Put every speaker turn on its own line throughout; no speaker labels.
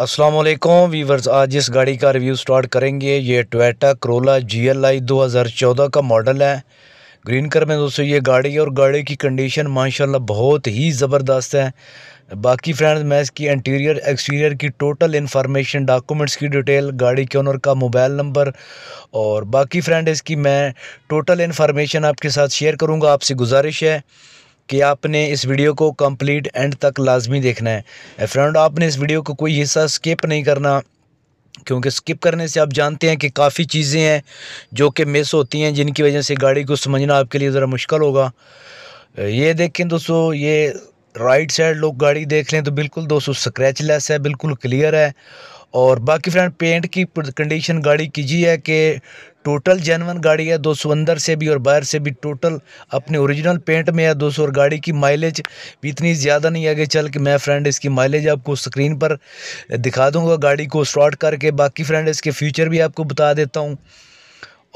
Aslam viewers आज इस गाड़ी का रिव्यू स्टार्ट करेंगे ये Toyota Corolla G L I दो हज़ार चौदह का मॉडल है ग्रीन कलर में दोस्तों ये गाड़ी है और गाड़ी की कंडीशन माशाल्लाह बहुत ही ज़बरदस्त है बाकी फ्रेंड्स मैं इसकी इंटीरियर एक्सटीरियर की टोटल इन्फॉर्मेशन डॉक्यूमेंट्स की डिटेल गाड़ी के ओनर का मोबाइल नंबर और बाकी फ्रेंड इसकी मैं टोटल इन्फॉर्मेशन आपके साथ शेयर करूँगा आपसे गुजारिश है कि आपने इस वीडियो को कंप्लीट एंड तक लाजमी देखना है फ्रेंड आपने इस वीडियो को कोई हिस्सा स्किप नहीं करना क्योंकि स्किप करने से आप जानते हैं कि काफ़ी चीज़ें हैं जो कि मिस होती हैं जिनकी वजह से गाड़ी को समझना आपके लिए ज़रा मुश्किल होगा ये देखें दोस्तों ये राइट साइड लोग गाड़ी देख लें तो बिल्कुल दोस्तों स्क्रैचलेस है बिल्कुल क्लियर है और बाकी फ्रेंड पेंट की कंडीशन गाड़ी की जी है कि टोटल जेनवन गाड़ी है दो सौ अंदर से भी और बाहर से भी टोटल अपने ओरिजिनल पेंट में है दो सौ और गाड़ी की माइलेज भी इतनी ज़्यादा नहीं आगे चल कि मैं फ्रेंड इसकी माइलेज आपको स्क्रीन पर दिखा दूंगा गाड़ी को स्टार्ट करके बाकी फ्रेंड इसके फ्यूचर भी आपको बता देता हूँ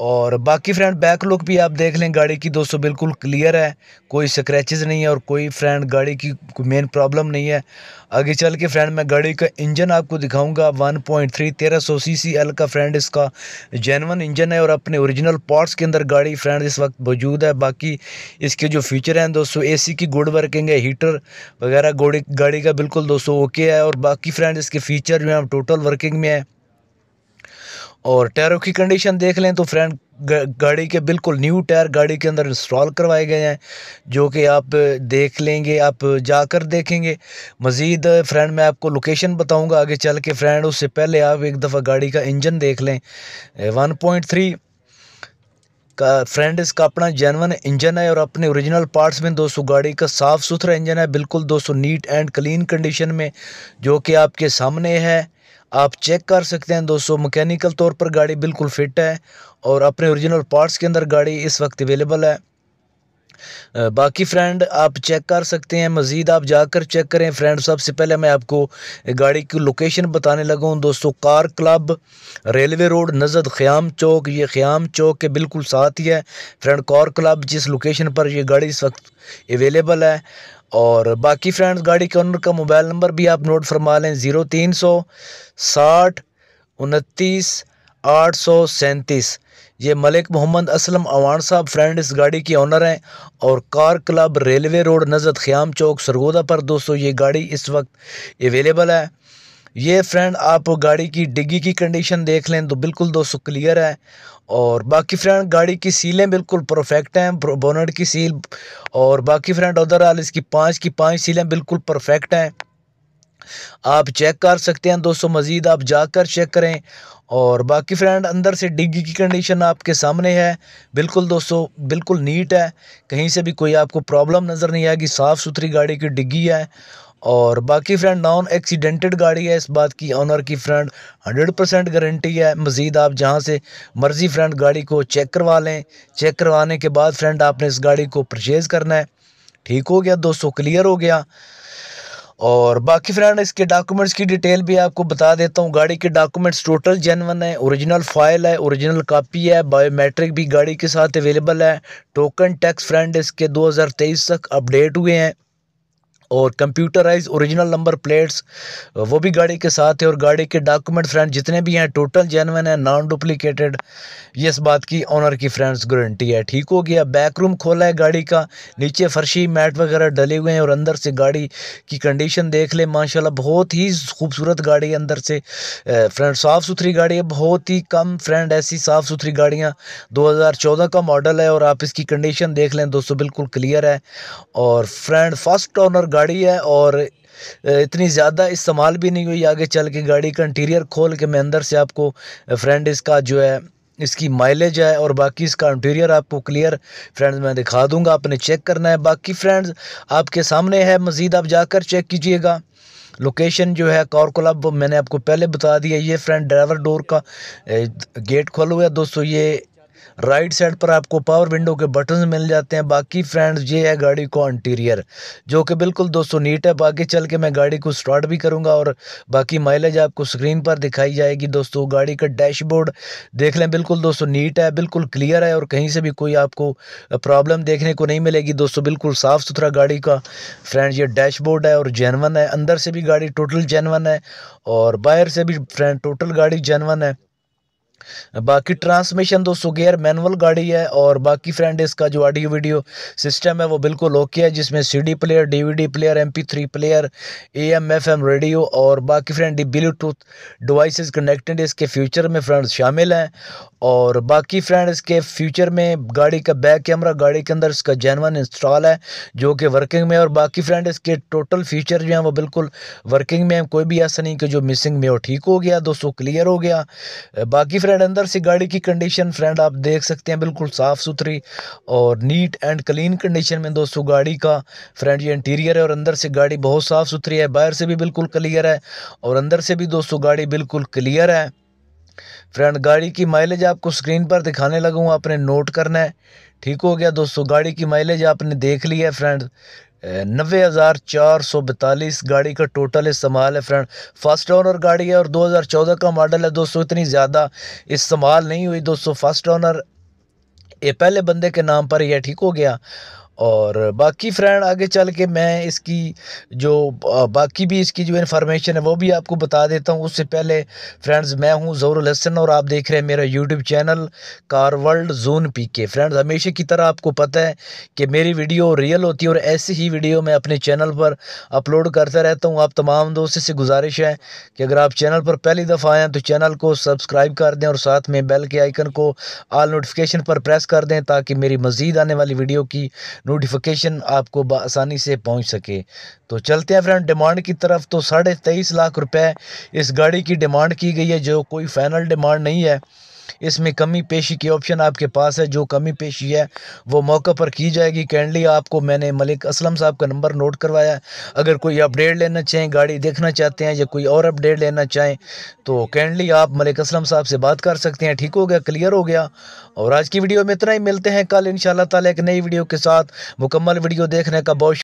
और बाकी फ्रेंड बैक लुक भी आप देख लें गाड़ी की दोस्तों बिल्कुल क्लियर है कोई स्क्रैचेस नहीं है और कोई फ्रेंड गाड़ी की मेन प्रॉब्लम नहीं है आगे चल के फ्रेंड मैं गाड़ी का इंजन आपको दिखाऊंगा 1.3 सी एल का फ्रेंड इसका जेनवन इंजन है और अपने ओरिजिनल पार्ट्स के अंदर गाड़ी फ्रेंड इस वक्त मौजूद है बाकी इसके जो फीचर हैं दोस्तों ए की गुड वर्किंग है हीटर वगैरह गाड़ी का बिल्कुल दोस्तों ओके है और बाकी फ्रेंड इसके फीचर जो है टोटल वर्किंग में है और टायरों की कंडीशन देख लें तो फ्रेंड गाड़ी के बिल्कुल न्यू टायर गाड़ी के अंदर इंस्टॉल करवाए गए हैं जो कि आप देख लेंगे आप जाकर देखेंगे मज़ीद फ्रेंड मैं आपको लोकेशन बताऊंगा आगे चल के फ्रेंड उससे पहले आप एक दफ़ा गाड़ी का इंजन देख लें 1.3 का फ्रेंड इसका अपना जेनवन इंजन है और अपने ओरिजिनल पार्ट्स में दोस्तों गाड़ी का साफ़ सुथरा इंजन है बिल्कुल दोस्तों नीट एंड क्लीन कंडीशन में जो कि आपके सामने है आप चेक कर सकते हैं दोस्तों मैकेनिकल तौर पर गाड़ी बिल्कुल फिट है और अपने ओरिजिनल पार्ट्स के अंदर गाड़ी इस वक्त अवेलेबल है बाकी फ्रेंड आप चेक कर सकते हैं मज़ीद आप जाकर चेक करें फ्रेंड सबसे पहले मैं आपको गाड़ी की लोकेशन बताने लगा हूँ दोस्तों कार क्लब रेलवे रोड नजद ख़याम चौक ये ख़याम चौक के बिल्कुल साथ ही है फ्रेंड कार क्लब जिस लोकेशन पर यह गाड़ी इस वक्त अवेलेबल है और बाकी फ्रेंड्स गाड़ी के ऑनर का मोबाइल नंबर भी आप नोट फरमा लें ज़ीरो तीन सौ साठ उनतीस आठ सौ सैंतीस ये मलिक मोहम्मद असलम अवान साहब फ्रेंड इस गाड़ी के ऑनर हैं और कार क्लब रेलवे रोड नजरत ख़याम चौक सरगोदा पर दोस्तों ये गाड़ी इस वक्त अवेलेबल है ये फ्रेंड आप गाड़ी की डिग्गी की कंडीशन देख लें तो बिल्कुल दोस्तों क्लियर है और बाकी फ्रेंड गाड़ी की सीलें बिल्कुल परफेक्ट हैं बोनट की सील और बाकी फ्रेंड आल इसकी पाँच की पाँच सीलें बिल्कुल परफेक्ट हैं आप चेक कर सकते हैं दोस्तों मज़ीद आप जाकर चेक करें और बाकी फ्रेंड अंदर से डिग्गी की कंडीशन आपके सामने है बिल्कुल दोस्तों बिल्कुल नीट है कहीं से भी कोई आपको प्रॉब्लम नज़र नहीं आएगी साफ़ सुथरी गाड़ी की डिग्गी है और बाकी फ्रेंड नॉन एक्सीडेंटेड गाड़ी है इस बात की ऑनर की फ्रेंड हंड्रेड परसेंट गारंटी है मज़ीद आप जहाँ से मर्ज़ी फ्रेंड गाड़ी को चेक करवा लें चेक करवाने के बाद फ्रेंड आपने इस गाड़ी को परचेज़ करना है ठीक हो गया दोस्तों क्लियर हो गया और बाकी फ्रेंड इसके डॉक्यूमेंट्स की डिटेल भी आपको बता देता हूँ गाड़ी के डॉक्यूमेंट्स टोटल जेनवन है ओरिजिनल फाइल है ओरिजिनल कॉपी है बायोमेट्रिक भी गाड़ी के साथ अवेलेबल है टोकन टैक्स फ्रेंड इसके 2023 तक अपडेट हुए हैं और कंप्यूटराइज ओरिजिनल नंबर प्लेट्स वो भी गाड़ी के साथ है और गाड़ी के डॉक्यूमेंट फ्रेंड जितने भी हैं टोटल जेनवन है नॉन डुप्लिकेटेड ये इस बात की ऑनर की फ्रेंड्स गारंटी है ठीक हो गया बैक रूम खोला है गाड़ी का नीचे फर्शी मैट वगैरह डले हुए हैं और अंदर से गाड़ी की कंडीशन देख ले माशा बहुत ही खूबसूरत गाड़ी है अंदर से फ्रेंड साफ़ सुथरी गाड़ी है बहुत ही कम फ्रेंड ऐसी साफ़ सुथरी गाड़ियाँ दो का मॉडल है और आप इसकी कंडीशन देख लें दोस्तों बिल्कुल क्लियर है और फ्रेंड फर्स्ट ऑनर गाड़ी है और इतनी ज़्यादा इस्तेमाल भी नहीं हुई आगे चल के गाड़ी का इंटीरियर खोल के मैं अंदर से आपको फ्रेंड इसका जो है इसकी माइलेज है और बाकी इसका इंटीरियर आपको क्लियर फ्रेंड्स मैं दिखा दूंगा आपने चेक करना है बाकी फ्रेंड्स आपके सामने है मज़ीद आप जाकर चेक कीजिएगा लोकेशन जो है कौर क्लब मैंने आपको पहले बता दिया ये फ्रेंड ड्राइवर डोर का गेट खोला हुआ है दोस्तों ये राइट साइड पर आपको पावर विंडो के बटन मिल जाते हैं बाकी फ्रेंड्स ये है गाड़ी को इंटीरियर जो कि बिल्कुल दोस्तों नीट है आगे चल के मैं गाड़ी को स्टार्ट भी करूँगा और बाकी माइलेज आपको स्क्रीन पर दिखाई जाएगी दोस्तों गाड़ी का डैशबोर्ड देख लें बिल्कुल दोस्तों नीट है बिल्कुल क्लियर है और कहीं से भी कोई आपको प्रॉब्लम देखने को नहीं मिलेगी दोस्तों बिल्कुल साफ़ सुथरा गाड़ी का फ्रेंड्स ये डैशबोर्ड है और जेनवन है अंदर से भी गाड़ी टोटल जेनवन है और बाहर से भी फ्रेंड टोटल गाड़ी जेनवन है बाकी ट्रांसमिशन दोस्तों गेयर मैनुअल गाड़ी है और बाकी फ्रेंड इसका जो ऑडियो वीडियो सिस्टम है वो बिल्कुल ओके है जिसमें CD player DVD player three player M FM radio और बाकी फ्रेंड ब्लूटूथ डिवाइसेस कनेक्टेड इसके फ्यूचर में फ्रेंड शामिल हैं और बाकी फ्रेंड इसके फ्यूचर में गाड़ी का बैक कैमरा गाड़ी के अंदर इसका जैनवन इंस्टॉल है जो कि वर्किंग में और बाकी फ्रेंड इसके टोटल फीचर जो हैं वो बिल्कुल वर्किंग में कोई भी ऐसा नहीं कि जो मिसिंग में हो ठीक हो गया दोस्तों क्लियर हो गया बाकी फ्रेंड अंदर से गाड़ी की कंडीशन फ्रेंड आप देख सकते हैं बिल्कुल साफ़ सुथरी और नीट एंड क्लीन कंडीशन में दोस्तों गाड़ी का फ्रेंड ये इंटीरियर है और अंदर से गाड़ी बहुत साफ़ सुथरी है बाहर से भी बिल्कुल क्लियर है और अंदर से भी दोस्तों गाड़ी बिल्कुल क्लियर है फ्रेंड गाड़ी की माइलेज आपको स्क्रीन पर दिखाने लगा आपने नोट करना है ठीक हो गया दोस्तों गाड़ी की माइलेज आपने देख ली है फ्रेंड नबे हज़ार चार सौ बैतालीस गाड़ी का टोटल इस्तेमाल है फ्रेंड फर्स्ट ऑनर गाड़ी है और दो हज़ार चौदह का मॉडल है दोस्तों इतनी ज़्यादा इस्तेमाल नहीं हुई दोस्तों फर्स्ट ऑनर ये पहले बंदे के नाम पर यह ठीक हो गया और बाकी फ्रेंड आगे चल के मैं इसकी जो बाकी भी इसकी जो इन्फॉर्मेशन है वो भी आपको बता देता हूँ उससे पहले फ्रेंड्स मैं हूँ ज़रूर हसन और आप देख रहे हैं मेरा YouTube channel car world zone P K friends हमेशा की तरह आपको पता है कि मेरी वीडियो रियल होती है और ऐसी ही वीडियो मैं अपने चैनल पर अपलोड करता रहता हूँ आप तमाम दोस्तों से गुजारिश है कि अगर आप चैनल पर पहली दफ़ा आएँ तो चैनल को सब्सक्राइब कर दें और साथ में बेल के आइकन को आल नोटिफिकेशन पर प्रेस कर दें ताकि मेरी मज़ीद आने वाली वीडियो की नोटिफिकेशन आपको आसानी से पहुंच सके तो चलते हैं फ्रेंड डिमांड की तरफ तो साढ़े तेईस लाख रुपए इस गाड़ी की डिमांड की गई है जो कोई फाइनल डिमांड नहीं है इसमें कमी पेशी की ऑप्शन आपके पास है जो कमी पेशी है वो मौके पर की जाएगी कैंडली आपको मैंने मलिक असलम साहब का नंबर नोट करवाया अगर कोई अपडेट लेना चाहें गाड़ी देखना चाहते हैं या कोई और अपडेट लेना चाहें तो कैंडली आप मलिक असलम साहब से बात कर सकते हैं ठीक हो गया क्लियर हो गया और आज की वीडियो में इतना ही मिलते हैं कल इन ताला तक नई वीडियो के साथ मुकम्मल वीडियो देखने का बहुत